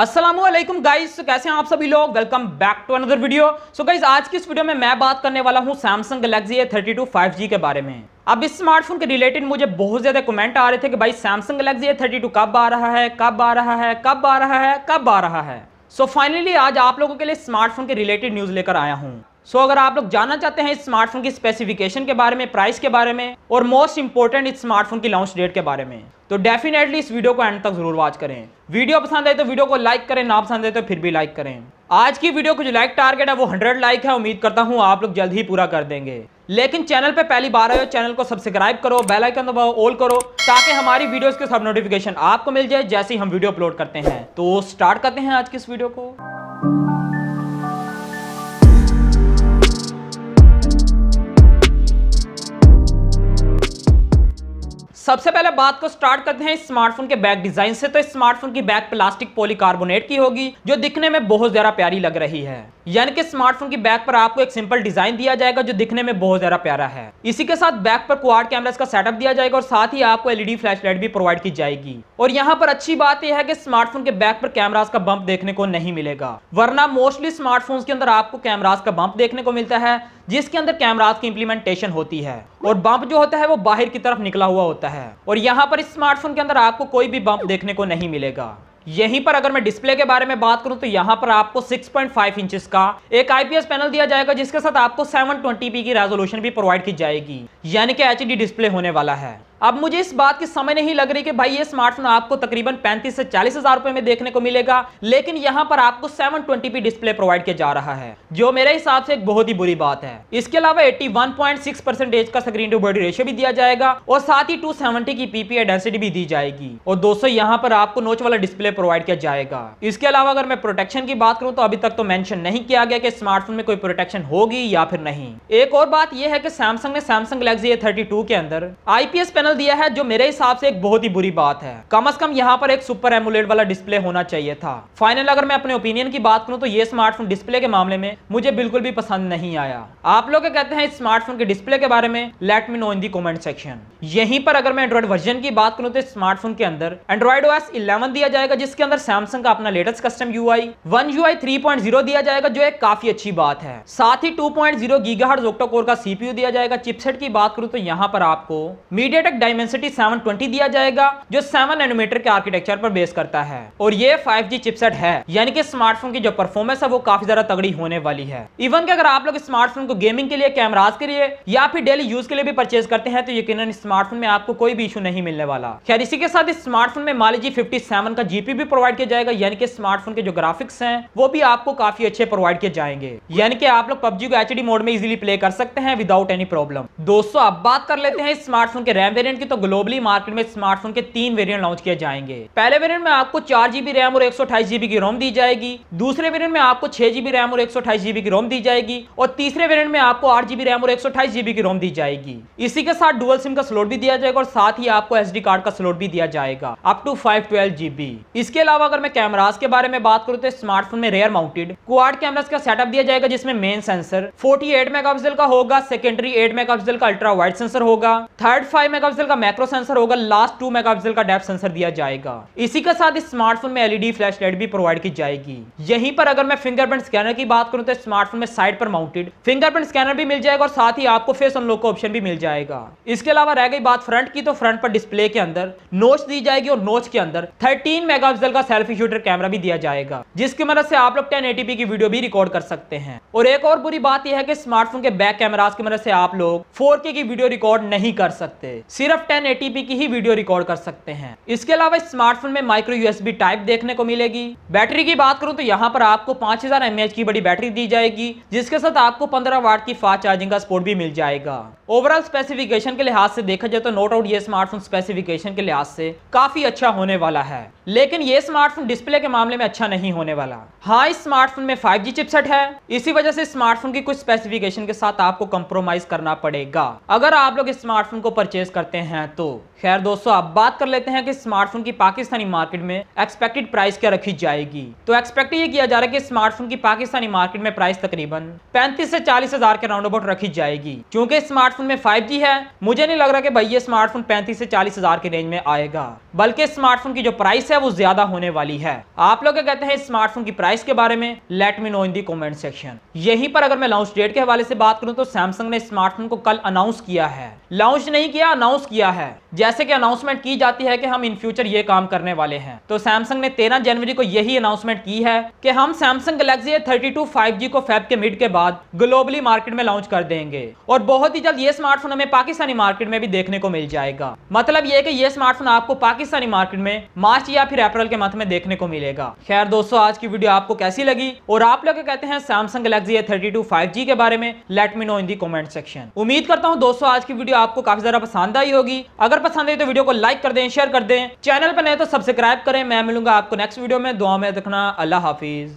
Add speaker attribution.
Speaker 1: Aslam guys कैसे हैं आप सभी लोग welcome back to another video so guys आज की इस वीडियो में मैं बात करने वाला हूं Samsung Galaxy A thirty two five G के बारे में अब इस स्मार्टफोन के रिलेटेड मुझे बहुत ज़्यादा कमेंट आ रहे थे कि भाई Samsung Galaxy A thirty two कब आ रहा है कब आ रहा है कब आ रहा है कब आ रहा है सो so फाइनली आज आप लोगों के लिए स्मार्टफोन के रिलेटेड न्यूज़ लेकर आया हूँ सो so, अगर आप लोग जानना चाहते हैं इस स्मार्टफोन की स्पेसिफिकेशन के बारे में प्राइस के बारे में और मोस्ट इंपॉर्टेंट इस स्मार्टफोन की लॉन्च डेट के बारे में तो डेफिनेटली इस वीडियो को एंड तक जरूर वॉच करें वीडियो पसंद आए तो वीडियो को लाइक करें ना पसंद आए तो फिर भी लाइक करें आज की वीडियो को जो लाइक टारगेट है वो हंड्रेड लाइक है उम्मीद करता हूँ आप लोग जल्द ही पूरा कर देंगे लेकिन चैनल पर पहली बार आए चैनल को सब्सक्राइब करो बेलाइकन दबाओ ऑल करो ताकि हमारी वीडियोस के सब नोटिफिकेशन आपको मिल जाए जैसे ही हम वीडियो अपलोड करते हैं तो स्टार्ट करते हैं आज की इस वीडियो को सबसे पहले बात को स्टार्ट करते हैं स्मार्टफोन के बैक डिजाइन से तो स्मार्टफोन की बैक प्लास्टिक पॉलीकार्बोनेट की होगी जो दिखने में बहुत ज्यादा प्यारी लग रही है यानी कि स्मार्टफोन की बैक पर आपको एक सिंपल डिजाइन दिया जाएगा जो दिखने में बहुत ज्यादा प्यारा है इसी के साथ बैक पर क्वाड कैमरा का सेटअप दिया जाएगा और साथ ही आपको एलईडी फ्लैशलाइट भी प्रोवाइड की जाएगी और यहाँ पर अच्छी बात यह है कि स्मार्टफोन के बैक पर कैमरास का बंप देखने को नहीं मिलेगा वरना मोस्टली स्मार्टफोन के अंदर आपको कैमराज का बंप देखने को मिलता है जिसके अंदर कैमराज की इम्प्लीमेंटेशन होती है और बम्प जो होता है वो बाहर की तरफ निकला हुआ होता है और यहाँ पर इस स्मार्टफोन के अंदर आपको कोई भी बम्प देखने को नहीं मिलेगा यहीं पर अगर मैं डिस्प्ले के बारे में बात करूं तो यहां पर आपको 6.5 इंचेस का एक आईपीएस पैनल दिया जाएगा जिसके साथ आपको 720p की रेजोल्यूशन भी प्रोवाइड की जाएगी यानी कि एचडी डिस्प्ले होने वाला है अब मुझे इस बात की समय नहीं लग रही कि भाई ये स्मार्टफोन आपको तकरीबन पैंतीस से चालीस हजार रुपए में देखने को मिलेगा लेकिन यहाँ पर आपको 720p डिस्प्ले प्रोवाइड किया जा रहा है जो मेरे हिसाब से एक बहुत ही बुरी बात है इसके अलावा 81.6 परसेंटेज का स्क्रीन टू बॉडी रेशियो भी दिया जाएगा और साथ ही 270 की पीपीए डेंसिटी भी दी जाएगी और दोस्तों यहाँ पर आपको नोच वाला डिस्प्ले प्रोवाइड किया जाएगा इसके अलावा अगर मैं प्रोटेक्शन की बात करूँ तो अभी तक तो मैंशन नहीं किया गया कि स्मार्टफोन में कोई प्रोटेक्शन होगी या फिर नहीं एक और बात यह है कि सैमसंग ने सैमसंग गैलेक्सी ए के अंदर आईपीएस पैनल पैनल दिया है जो मेरे हिसाब से एक बहुत ही बुरी बात है कम अज कम यहाँ पर एक सुपर एमुलेट वाला डिस्प्ले होना चाहिए था फाइनल अगर मैं अपने ओपिनियन की बात करूँ तो ये स्मार्टफोन डिस्प्ले के मामले में मुझे बिल्कुल भी पसंद नहीं आया आप लोग क्या कहते हैं इस स्मार्टफोन के डिस्प्ले के बारे में let me know in the comment section यहीं पर अगर मैं एंड्रॉइड वर्जन की बात करूँ तो स्मार्टफोन के अंदर एंड्रॉइड ओएस 11 दिया जाएगा जिसके अंदर सैमसंग का अपना latest custom UI one UI 3.0 दिया जाएगा जो एक काफी अच्छी बात है साथ ही 2.0 गीगाहर्ट्ज ऑक्टा कोर का सीपीयू दिया जाएगा चिपसेट की बात करूं तो यहाँ पर आपको मीडियाटेक डायमेंसिटी 720 दिया जाएगा जो 7 नैनोमीटर के आर्किटेक्चर पर बेस करता है और ये 5G चिपसेट है यानी कि स्मार्टफोन की जो परफॉर्मेंस है वो काफी ज्यादा तगड़ी होने वाली है इवन कि अगर आप लोग स्मार्टफोन को गेमिंग के लिए कैमराज के लिए या फिर डेली यूज के लिए भी परचेज करते हैं तो यकीन स्मार्टफोन में आपको कोई भी इशू नहीं मिलने वाला खैर इसी के साथ इस स्मार्टफोन में मान लीजिए फिफ्टी का जीपी भी प्रोवाइड किया जाएगा यानी कि स्मार्टफोन के जो ग्राफिक्स है वो भी आपको काफी अच्छे प्रोवाइड किए जाएंगे यानी कि आप लोग पब्जी को एच मोड में इजिली प्ले कर सकते हैं विदाउट एनी प्रॉब्लम दोस्तों अब बात कर लेते हैं स्मार्टफोन के रैम वेरियंट वेरिएंट की तो ग्लोबली मार्केट में स्मार्टफोन के तीन वेरिएंट लॉन्च किए जाएंगे पहले वेरिएंट में आपको चार जीबी रैम और एक जीबी की रोम दी जाएगी दूसरे वेरिएंट में आपको छह जीबी रैम और एक जीबी की रोम दी जाएगी और तीसरे वेरिएंट में आपको आठ जीबी रैम और एक जीबी की रोम दी जाएगी इसी के साथ डुअल सिम का स्लोट भी दिया जाएगा और साथ ही आपको एसडी कार्ड का स्लोट भी दिया जाएगा up to five twelve GB इसके अलावा अगर मैं कैमराज के बारे में बात करूँ तो स्मार्टफोन में रेयर माउंटेड क्वाड कैमराज का सेटअप दिया जाएगा जिसमें मेन सेंसर 48 मेगापिक्सल का होगा सेकेंडरी 8 मेगापिक्सल का अल्ट्रा वाइड सेंसर होगा थर्ड फाइव मेगा मेगापिक्सल का मैक्रो सेंसर होगा लास्ट टू मेगापिक्सल का डेप्थ सेंसर दिया जाएगा इसी के साथ इस स्मार्टफोन में एलईडी फ्लैश लाइट भी प्रोवाइड की जाएगी यहीं पर अगर मैं फिंगरप्रिंट स्कैनर की बात करूं तो स्मार्टफोन में साइड पर माउंटेड फिंगरप्रिंट स्कैनर भी मिल जाएगा और साथ ही आपको फेस अनलॉक का ऑप्शन भी मिल जाएगा इसके अलावा रह गई बात फ्रंट की तो फ्रंट पर डिस्प्ले के अंदर नोच दी जाएगी और नोच के अंदर थर्टीन मेगा का सेल्फी शूटर कैमरा भी दिया जाएगा जिसकी मदद से आप लोग टेन की वीडियो भी रिकॉर्ड कर सकते हैं और एक और बुरी बात यह है कि स्मार्टफोन के बैक कैमराज की मदद से आप लोग फोर की वीडियो रिकॉर्ड नहीं कर सकते सिर्फ 1080p की ही वीडियो रिकॉर्ड कर सकते हैं इसके अलावा इस स्मार्टफोन में माइक्रो यूएसबी टाइप देखने को मिलेगी बैटरी की बात करूं तो यहाँ पर आपको 5000 हजार की बड़ी बैटरी दी जाएगी जिसके साथ आपको 15 वाट की फास्ट चार्जिंग का स्पोर्ट भी मिल जाएगा ओवरऑल स्पेसिफिकेशन के लिहाज से देखा जाए तो नो डाउट ये स्मार्टफोन स्पेसिफिकेशन के लिहाज से काफी अच्छा होने वाला है लेकिन ये स्मार्टफोन डिस्प्ले के मामले में अच्छा नहीं होने वाला हाँ इस स्मार्टफोन में 5G चिपसेट है इसी वजह से स्मार्टफोन की कुछ स्पेसिफिकेशन के साथ आपको कम्प्रोमाइज करना पड़ेगा अगर आप लोग इस स्मार्टफोन को परचेज करते हैं तो खैर दोस्तों अब बात कर लेते हैं कि स्मार्टफोन की पाकिस्तानी मार्केट में एक्सपेक्टेड प्राइस क्या रखी जाएगी तो एक्सपेक्ट ये किया जा रहा है की स्मार्टफोन की पाकिस्तानी मार्केट में प्राइस तकरीबन पैंतीस से चालीस हजार के राउंड अबाउट रखी जाएगी क्योंकि स्मार्टफोन में फाइव है मुझे नहीं लग रहा की भाई ये स्मार्टफोन पैंतीस से चालीस हजार के रेंज में आएगा बल्कि स्मार्टफोन की जो प्राइस है वो ज्यादा होने वाली है आप लोग क्या कहते हैं स्मार्टफोन की प्राइस के बारे में let me know in the comment section यहीं पर अगर मैं लॉन्च डेट के हवाले से बात करूं तो सैमसंग ने स्मार्टफोन को कल अनाउंस किया है लॉन्च नहीं किया अनाउंस किया है जैसे कि अनाउंसमेंट की जाती है कि हम इन फ्यूचर ये काम करने वाले हैं तो सैमसंग ने तेरह जनवरी को यही अनाउंसमेंट की है कि हम सैमसंग गलेक्सी थर्टी टू को फैब के मिड के बाद ग्लोबली मार्केट में लॉन्च कर देंगे और बहुत ही जल्द ये स्मार्टफोन हमें पाकिस्तानी मार्केट में भी देखने को मिल जाएगा मतलब ये कि ये स्मार्टफोन आपको पाकिस्तान पाकिस्तानी मार्केट में मार्च या फिर अप्रैल के मंथ में देखने को मिलेगा खैर दोस्तों आज की वीडियो आपको कैसी लगी और आप लोग कहते हैं सैमसंग गलेक्सी थर्टी टू के बारे में let me know in the comment section उम्मीद करता हूँ दोस्तों आज की वीडियो आपको काफी ज्यादा पसंद आई होगी अगर पसंद आई तो वीडियो को लाइक कर दें शेयर कर दें चैनल पर नहीं तो सब्सक्राइब करें मैं मिलूंगा आपको नेक्स्ट वीडियो में दुआ में रखना अल्लाह हाफिज